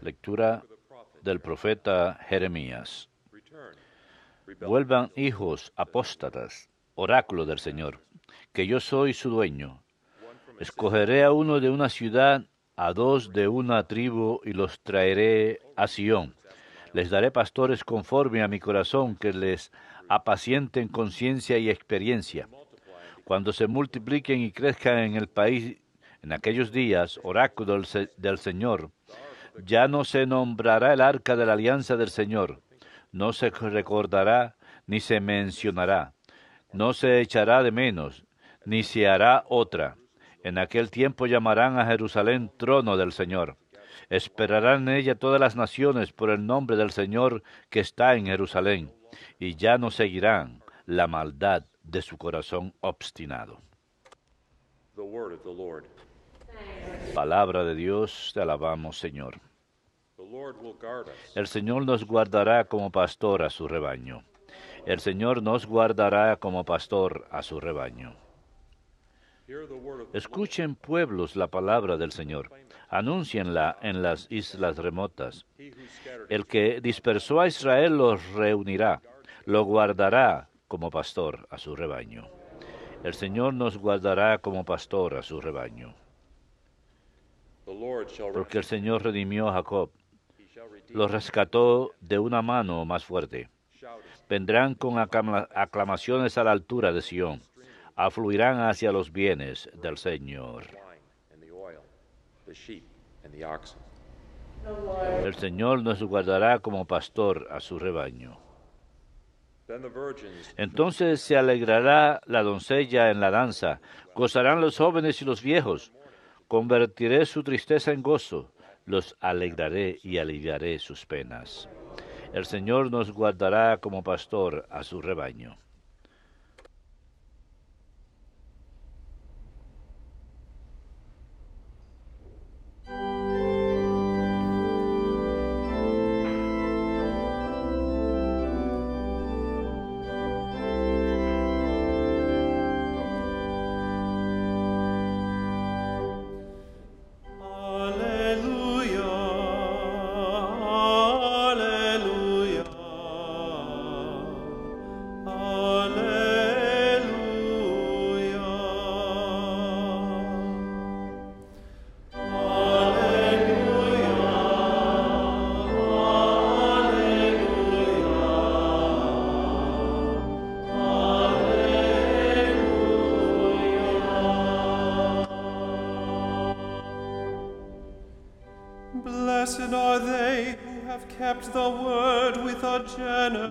Lectura del profeta Jeremías. Vuelvan hijos apóstatas, oráculo del Señor, que yo soy su dueño. Escogeré a uno de una ciudad, a dos de una tribu, y los traeré a Sión. Les daré pastores conforme a mi corazón, que les apacienten conciencia y experiencia. Cuando se multipliquen y crezcan en el país, en aquellos días, oráculo del Señor, ya no se nombrará el arca de la alianza del Señor, no se recordará ni se mencionará, no se echará de menos, ni se hará otra. En aquel tiempo llamarán a Jerusalén trono del Señor. Esperarán en ella todas las naciones por el nombre del Señor que está en Jerusalén, y ya no seguirán la maldad de su corazón obstinado. Palabra de Dios, te alabamos Señor. El Señor nos guardará como pastor a su rebaño. El Señor nos guardará como pastor a su rebaño. Escuchen pueblos la palabra del Señor. Anúncienla en las islas remotas. El que dispersó a Israel los reunirá, lo guardará como pastor a su rebaño. El Señor nos guardará como pastor a su rebaño porque el Señor redimió a Jacob, lo rescató de una mano más fuerte. Vendrán con aclamaciones a la altura de Sión, afluirán hacia los bienes del Señor. El Señor nos guardará como pastor a su rebaño. Entonces se alegrará la doncella en la danza, gozarán los jóvenes y los viejos. Convertiré su tristeza en gozo, los alegraré y aliviaré sus penas. El Señor nos guardará como pastor a su rebaño.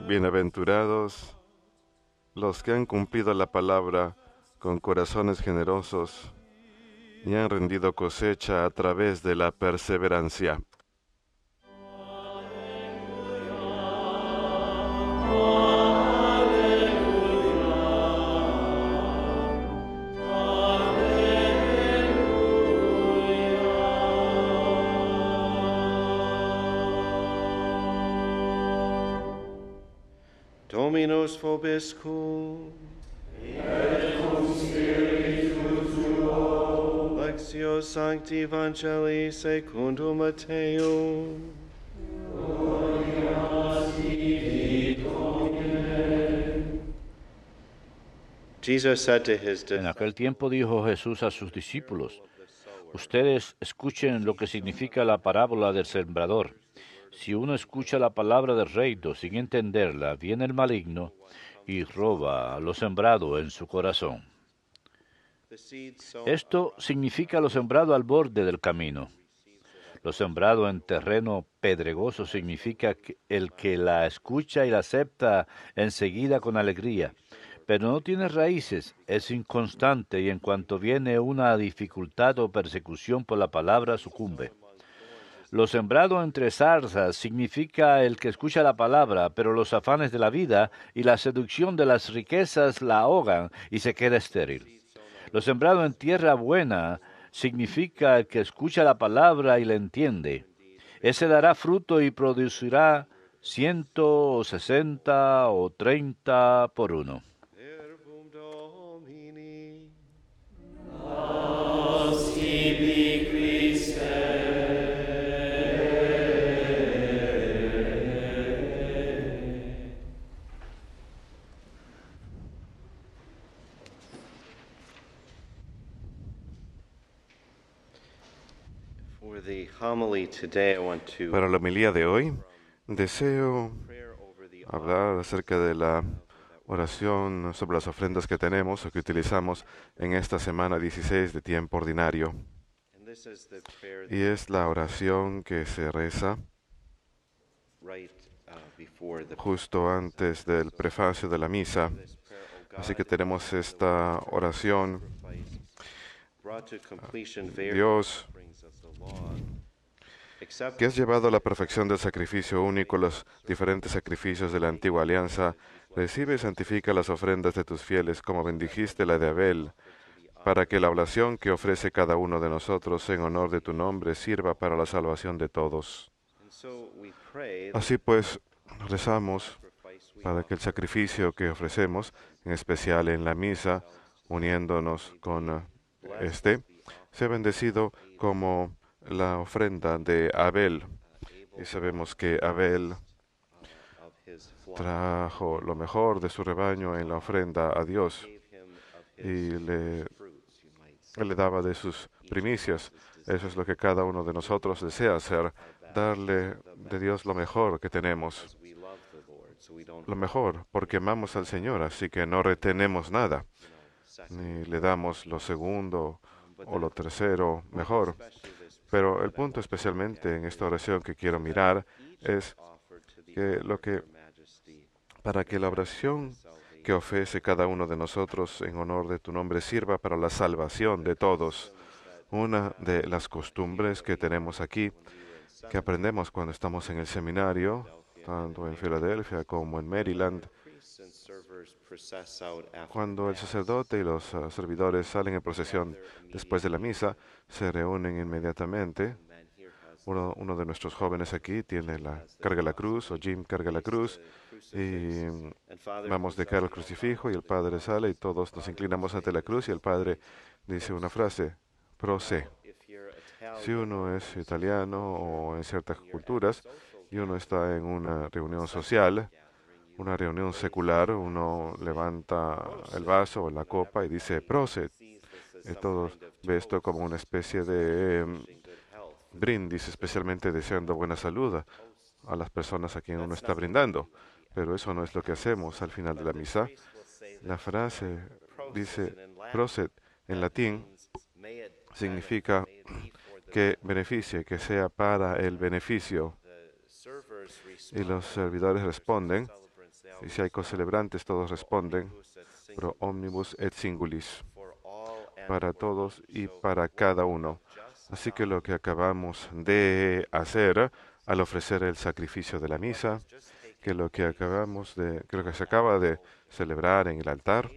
Bienaventurados los que han cumplido la palabra con corazones generosos y han rendido cosecha a través de la perseverancia. Dominus vobiscum. Et cum spiritu tuo. Lectio Sancti Evangelii secundum Mateum. En aquel tiempo dijo Jesús a sus discípulos, ustedes escuchen lo que significa la parábola del sembrador. Si uno escucha la palabra del reino sin entenderla, viene el maligno y roba lo sembrado en su corazón. Esto significa lo sembrado al borde del camino. Lo sembrado en terreno pedregoso significa el que la escucha y la acepta enseguida con alegría, pero no tiene raíces, es inconstante y en cuanto viene una dificultad o persecución por la palabra sucumbe. Lo sembrado entre zarzas significa el que escucha la palabra, pero los afanes de la vida y la seducción de las riquezas la ahogan y se queda estéril. Lo sembrado en tierra buena significa el que escucha la palabra y la entiende. Ese dará fruto y producirá ciento o sesenta o treinta por uno. Para la homilía de hoy, deseo hablar acerca de la oración sobre las ofrendas que tenemos o que utilizamos en esta semana 16 de tiempo ordinario. Y es la oración que se reza uh, justo antes del prefacio de la misa. Oh Así que tenemos esta oración. Dios que has llevado a la perfección del sacrificio único los diferentes sacrificios de la antigua alianza, recibe y santifica las ofrendas de tus fieles como bendijiste la de Abel, para que la oblación que ofrece cada uno de nosotros en honor de tu nombre sirva para la salvación de todos. Así pues, rezamos para que el sacrificio que ofrecemos, en especial en la misa, uniéndonos con este, sea bendecido como la ofrenda de Abel. Y sabemos que Abel trajo lo mejor de su rebaño en la ofrenda a Dios y le, le daba de sus primicias. Eso es lo que cada uno de nosotros desea hacer, darle de Dios lo mejor que tenemos. Lo mejor, porque amamos al Señor, así que no retenemos nada, ni le damos lo segundo o lo tercero mejor. Pero el punto especialmente en esta oración que quiero mirar es que lo que para que la oración que ofrece cada uno de nosotros en honor de tu nombre sirva para la salvación de todos. Una de las costumbres que tenemos aquí, que aprendemos cuando estamos en el seminario, tanto en Filadelfia como en Maryland, cuando el sacerdote y los ah, servidores salen en procesión después de la misa, se reúnen inmediatamente. Uno, de nuestros jóvenes aquí tiene la carga la cruz, o Jim carga la cruz, y vamos de cara al crucifijo y el Padre sale y todos nos inclinamos ante la cruz y el Padre dice una frase, Proce. Si uno es italiano o en ciertas culturas y uno está en una reunión social, una reunión secular, uno levanta el vaso o la copa y dice, Proced. Todos ve esto como una especie de em, brindis, especialmente deseando buena salud a las personas a quien uno está brindando. Pero eso no es lo que hacemos al final de la misa. La frase dice Proced, en latín significa que beneficie, que sea para el beneficio. Y los servidores responden, y si hay cocelebrantes, todos responden, pro omnibus et singulis, para todos y para cada uno. Así que lo que acabamos de hacer al ofrecer el sacrificio de la misa, que lo que acabamos de, creo que se acaba de celebrar en el altar,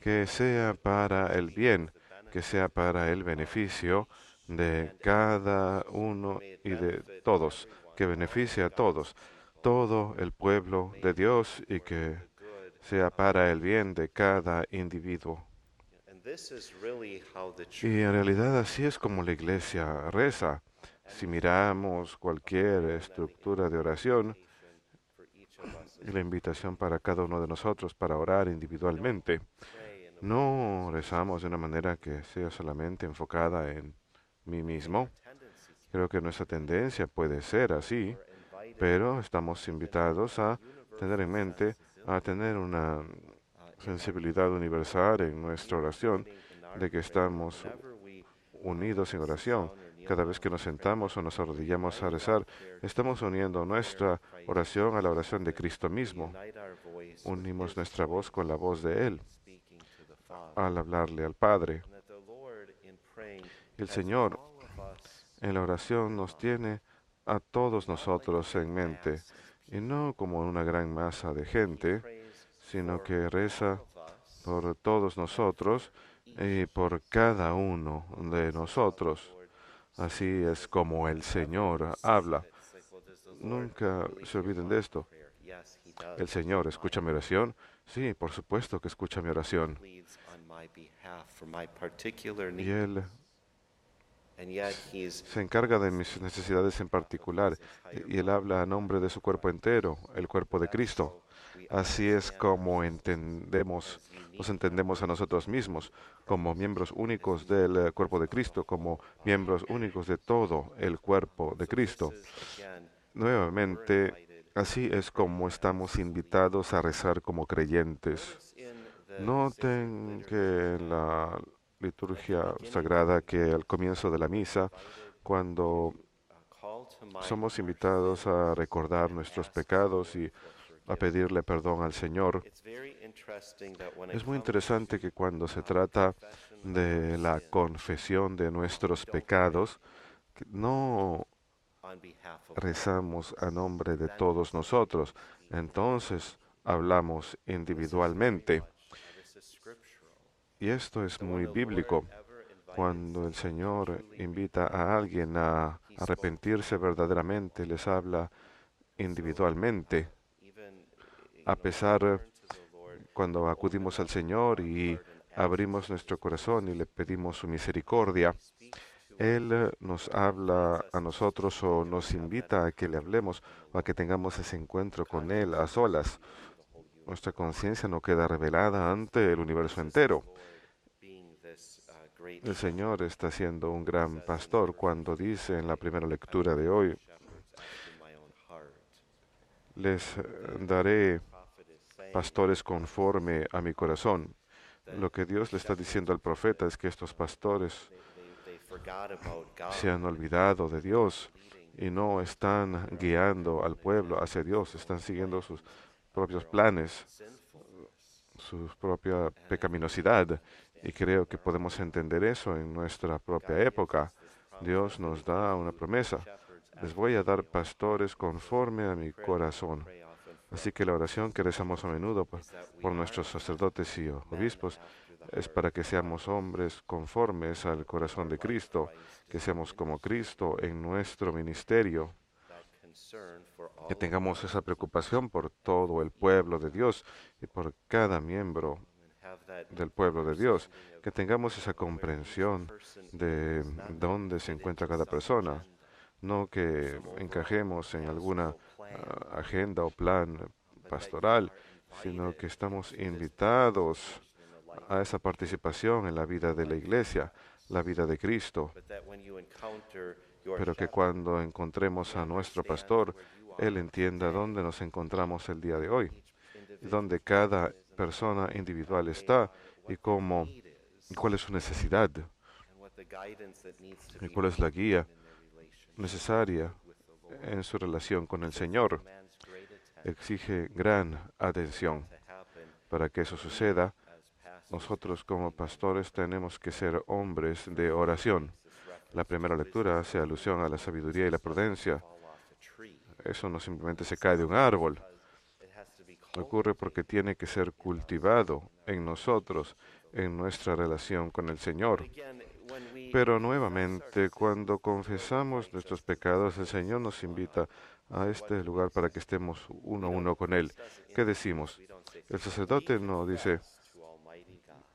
que sea para el bien, que sea para el beneficio de cada uno y de todos, que beneficie a todos todo el pueblo de Dios y que sea para el bien de cada individuo. Y en realidad así es como la iglesia reza. Si miramos cualquier estructura de oración, y la invitación para cada uno de nosotros para orar individualmente, no rezamos de una manera que sea solamente enfocada en mí mismo. Creo que nuestra tendencia puede ser así, pero estamos invitados a tener en mente, a tener una sensibilidad universal en nuestra oración, de que estamos unidos en oración. Cada vez que nos sentamos o nos arrodillamos a rezar, estamos uniendo nuestra oración a la oración de Cristo mismo. Unimos nuestra voz con la voz de Él al hablarle al Padre. El Señor en la oración nos tiene a todos nosotros en mente, y no como una gran masa de gente, sino que reza por todos nosotros y por cada uno de nosotros. Así es como el Señor habla. Nunca se olviden de esto. El Señor escucha mi oración. Sí, por supuesto que escucha mi oración. Y Él se encarga de mis necesidades en particular y él habla a nombre de su cuerpo entero, el cuerpo de Cristo. Así es como entendemos, nos entendemos a nosotros mismos como miembros únicos del eh, cuerpo de Cristo, como miembros únicos de todo el cuerpo de Cristo. Nuevamente, así es como estamos invitados a rezar como creyentes. Noten que la liturgia sagrada que al comienzo de la misa, cuando somos invitados a recordar nuestros pecados y a pedirle perdón al Señor. Es muy interesante que cuando se trata de la confesión de nuestros pecados, no rezamos a nombre de todos nosotros, entonces hablamos individualmente. Y esto es muy bíblico. Cuando el Señor invita a alguien a arrepentirse verdaderamente, les habla individualmente. A pesar cuando acudimos al Señor y abrimos nuestro corazón y le pedimos su misericordia, Él nos habla a nosotros o nos invita a que le hablemos o a que tengamos ese encuentro con Él a solas nuestra conciencia no queda revelada ante el universo entero. El Señor está siendo un gran pastor cuando dice en la primera lectura de hoy, les eh, daré pastores conforme a mi corazón. Lo que Dios le está diciendo al profeta es que estos pastores se han olvidado de Dios y no están guiando al pueblo hacia Dios, están siguiendo sus propios planes, su propia pecaminosidad. Y creo que podemos entender eso en nuestra propia época. Dios nos da una promesa. Les voy a dar pastores conforme a mi corazón. Así que la oración que rezamos a menudo por, nuestros sacerdotes y obispos es para que seamos hombres conformes al corazón de Cristo, que seamos como Cristo en nuestro ministerio que tengamos esa preocupación por todo el pueblo de Dios y por cada miembro del pueblo de Dios, que tengamos esa comprensión de dónde se encuentra cada persona, no que encajemos en alguna ah, agenda o plan pastoral, sino que estamos invitados a esa participación en la vida de la iglesia, la vida de Cristo pero que cuando encontremos a nuestro pastor, Él entienda dónde nos encontramos el día de hoy, dónde cada persona individual está y cómo cuál es su necesidad y cuál es la guía necesaria en su relación con el Señor. Exige gran atención. Para que eso suceda, nosotros como pastores tenemos que ser hombres de oración la primera lectura hace alusión a la sabiduría y la prudencia. Eso no simplemente se cae de un árbol. Ocurre porque tiene que ser cultivado en nosotros, en nuestra relación con el Señor. Pero nuevamente, cuando confesamos nuestros pecados, el Señor nos invita a este lugar para que estemos uno a uno con Él. ¿Qué decimos? El sacerdote no dice,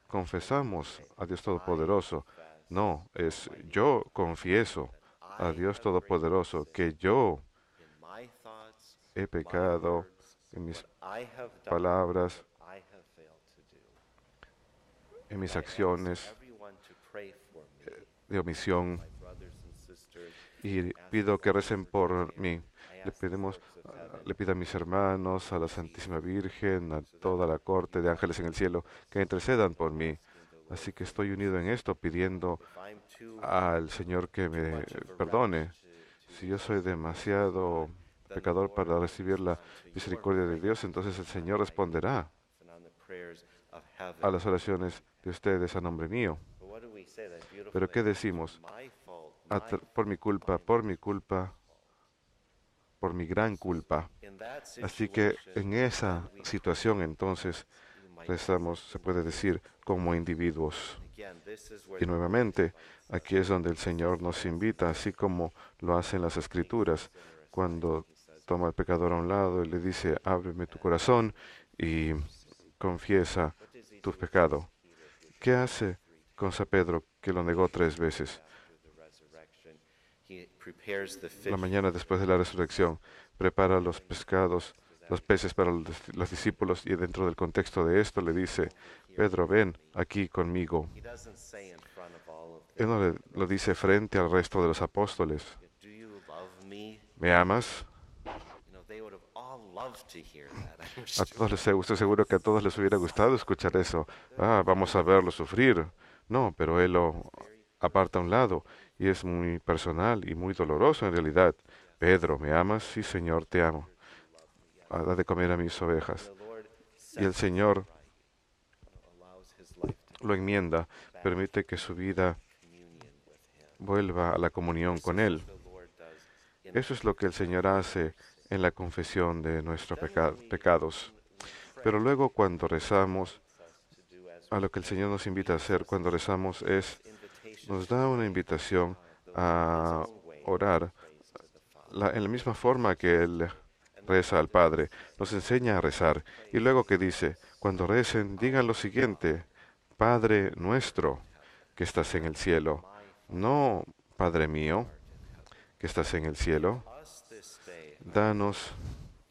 confesamos a Dios Todopoderoso, no, es yo confieso a Dios Todopoderoso que yo he pecado en mis palabras, en mis acciones eh, de omisión. Y pido que recen por mí. Le, pedimos, le pido a mis hermanos, a la Santísima Virgen, a toda la corte de ángeles en el cielo, que intercedan por mí Así que estoy unido en esto pidiendo al Señor que me perdone. Si yo soy demasiado pecador para recibir la misericordia de Dios, entonces el Señor responderá a las oraciones de ustedes a nombre mío. Pero ¿qué decimos? Por mi culpa, por mi culpa, por mi gran culpa. Así que en esa situación entonces rezamos, se puede decir, como individuos. Y nuevamente, aquí es donde el Señor nos invita, así como lo hacen las Escrituras, cuando toma al pecador a un lado y le dice, ábreme tu corazón y confiesa tu pecado. ¿Qué hace con San Pedro que lo negó tres veces? La mañana después de la resurrección, prepara los pescados los peces para los discípulos y dentro del contexto de esto le dice, Pedro, ven aquí conmigo. Él no lo dice frente al resto de los apóstoles. ¿Me amas? A todos les, estoy seguro que a todos les hubiera gustado escuchar eso. Ah, vamos a verlo sufrir. No, pero él lo aparta a un lado y es muy personal y muy doloroso en realidad. Pedro, ¿me amas? Sí, Señor, te amo da de comer a mis ovejas. Y el Señor lo enmienda, permite que su vida vuelva a la comunión con Él. Eso es lo que el Señor hace en la confesión de nuestros pecados. Pero luego cuando rezamos, a lo que el Señor nos invita a hacer cuando rezamos es, nos da una invitación a orar en la misma forma que Él reza al Padre, nos enseña a rezar, y luego que dice, cuando recen, digan lo siguiente, Padre nuestro, que estás en el cielo, no Padre mío, que estás en el cielo, danos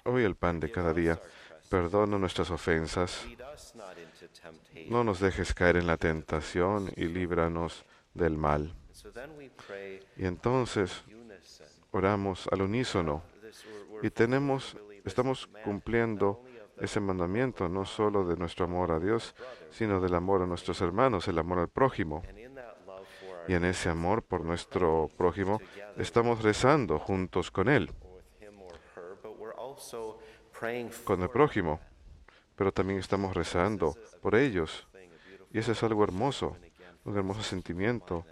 hoy el pan de cada día, perdona nuestras ofensas, no nos dejes caer en la tentación y líbranos del mal. Y entonces oramos al unísono y tenemos, estamos cumpliendo ese mandamiento, no solo de nuestro amor a Dios, sino del amor a nuestros hermanos, el amor al prójimo. Y en ese amor por nuestro prójimo estamos rezando juntos con Él, con el prójimo, pero también estamos rezando por ellos. Y eso es algo hermoso, un hermoso sentimiento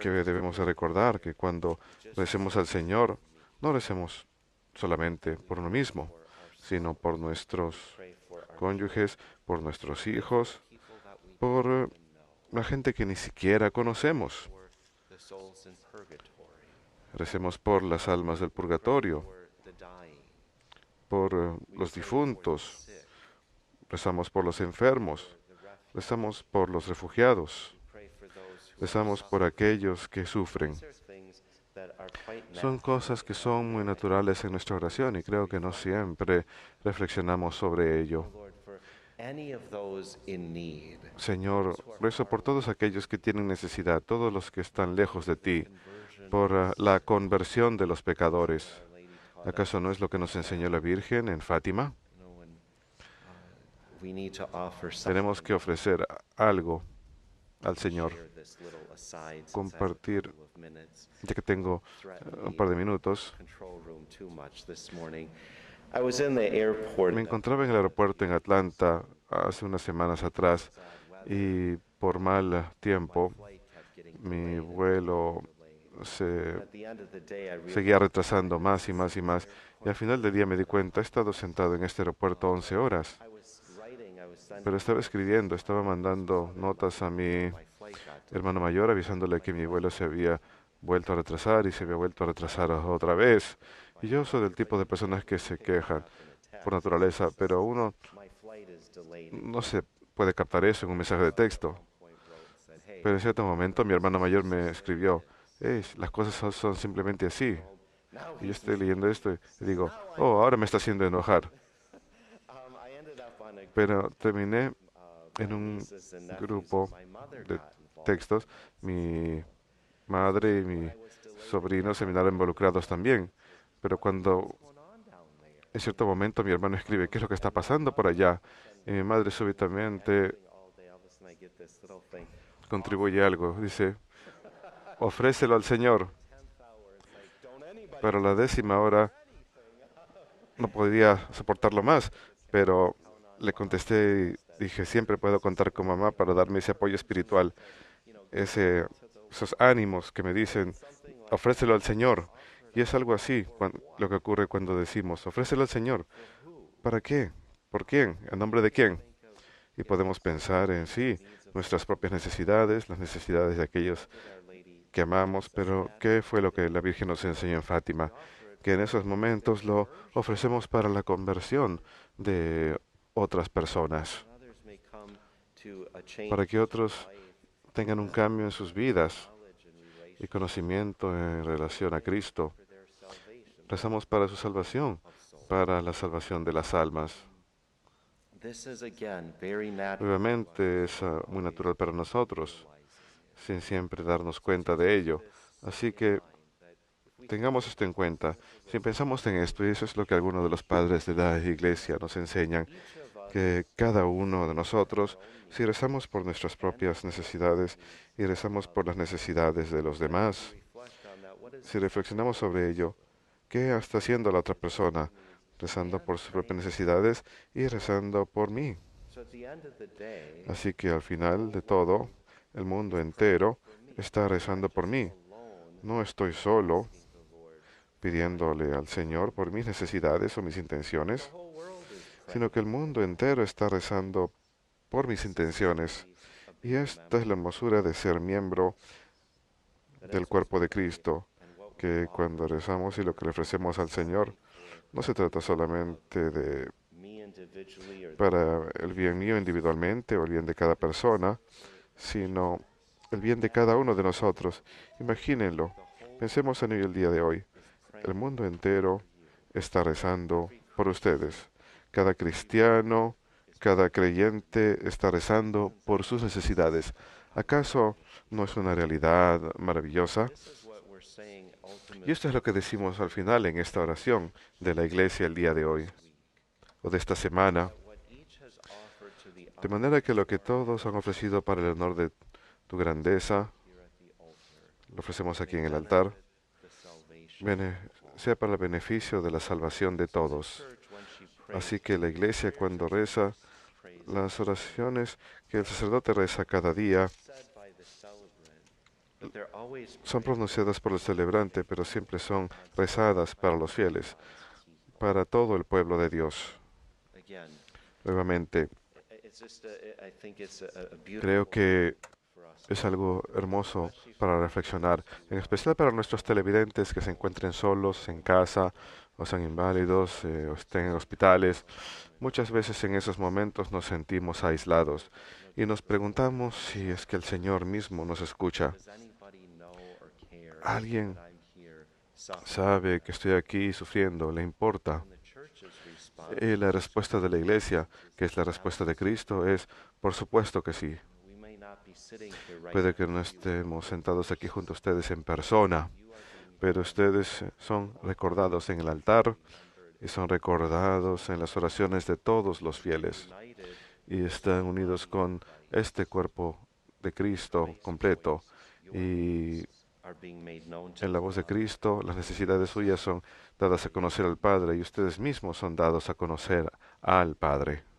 que debemos recordar, que cuando recemos al Señor, no recemos solamente por lo mismo, sino por nuestros cónyuges, por nuestros hijos, por la gente que ni siquiera conocemos. Recemos por las almas del purgatorio, por eh, los difuntos, rezamos por los enfermos, rezamos por los refugiados, rezamos por aquellos que sufren. Son cosas que son muy naturales en nuestra oración y creo que no siempre reflexionamos sobre ello. Oh, Señor, rezo por todos aquellos que tienen necesidad, todos los que están lejos de ti, por ah, la conversión de los pecadores. ¿Acaso no es lo que nos enseñó la Virgen en Fátima? Uh, Tenemos que ofrecer algo al Señor. Compartir, ya que tengo eh, un par de minutos. Me encontraba en el aeropuerto en Atlanta hace unas semanas atrás y por mal tiempo mi vuelo se seguía retrasando más y más y más. Y al final del día me di cuenta, he estado sentado en este aeropuerto 11 horas. Pero estaba escribiendo, estaba mandando notas a mi hermano mayor avisándole que mi vuelo se había vuelto a retrasar y se había vuelto a retrasar otra vez. Y yo soy del tipo de personas que se quejan por naturaleza, pero uno no se puede captar eso en un mensaje de texto. Pero en cierto momento mi hermano mayor me escribió, las cosas son simplemente así. Y yo estoy leyendo esto y digo, oh, ahora me está haciendo enojar pero terminé en un grupo de textos. Mi madre y mi sobrino se miraron involucrados también. Pero cuando en cierto momento mi hermano escribe, ¿qué es lo que está pasando por allá? Y mi madre súbitamente contribuye algo. Dice, ofrécelo al Señor. Pero la décima hora no podía soportarlo más, pero le contesté y dije, siempre puedo contar con mamá para darme ese apoyo espiritual, ese, esos ánimos que me dicen, ofrécelo al Señor. Y es algo así lo que ocurre cuando decimos, ofrécelo al Señor. ¿Para qué? ¿Por quién? ¿En nombre de quién? Y podemos pensar en sí, nuestras propias necesidades, las necesidades de aquellos que amamos, pero ¿qué fue lo que la Virgen nos enseñó en Fátima? Que en esos momentos lo ofrecemos para la conversión de otras personas, para que otros tengan un cambio en sus vidas y conocimiento en relación a Cristo. Rezamos para su salvación, para la salvación de las almas. Obviamente es ah, muy natural para nosotros, sin siempre darnos cuenta de ello. Así que tengamos esto en cuenta. Si pensamos en esto, y eso es lo que algunos de los padres de la iglesia nos enseñan, que cada uno de nosotros, si rezamos por nuestras propias necesidades y rezamos por las necesidades de los demás, si reflexionamos sobre ello, ¿qué está haciendo la otra persona? Rezando por sus propias necesidades y rezando por mí. Así que al final de todo, el mundo entero está rezando por mí. No estoy solo pidiéndole al Señor por mis necesidades o mis intenciones sino que el mundo entero está rezando por mis intenciones. Y esta es la hermosura de ser miembro del cuerpo de Cristo, que cuando rezamos y lo que le ofrecemos al Señor, no se trata solamente de para el bien mío individualmente o el bien de cada persona, sino el bien de cada uno de nosotros. Imagínenlo, pensemos en el día de hoy. El mundo entero está rezando por ustedes. Cada cristiano, cada creyente está rezando por sus necesidades. ¿Acaso no es una realidad maravillosa? Y esto es lo que decimos al final en esta oración de la iglesia el día de hoy o de esta semana. De manera que lo que todos han ofrecido para el honor de tu grandeza, lo ofrecemos aquí en el altar, sea para el beneficio de la salvación de todos. Así que la iglesia cuando reza las oraciones que el sacerdote reza cada día son pronunciadas por el celebrante, pero siempre son rezadas para los fieles, para todo el pueblo de Dios. Nuevamente, creo que es algo hermoso para reflexionar, en especial para nuestros televidentes que se encuentren solos en casa o sean inválidos, eh, o estén en hospitales. Muchas veces en esos momentos nos sentimos aislados y nos preguntamos si es que el Señor mismo nos escucha. ¿Alguien sabe que estoy aquí sufriendo? ¿Le importa? Y eh, la respuesta de la iglesia, que es la respuesta de Cristo, es, por supuesto que sí. Puede que no estemos sentados aquí junto a ustedes en persona, pero ustedes son recordados en el altar y son recordados en las oraciones de todos los fieles y están unidos con este cuerpo de Cristo completo y en la voz de Cristo las necesidades suyas son dadas a conocer al Padre y ustedes mismos son dados a conocer al Padre.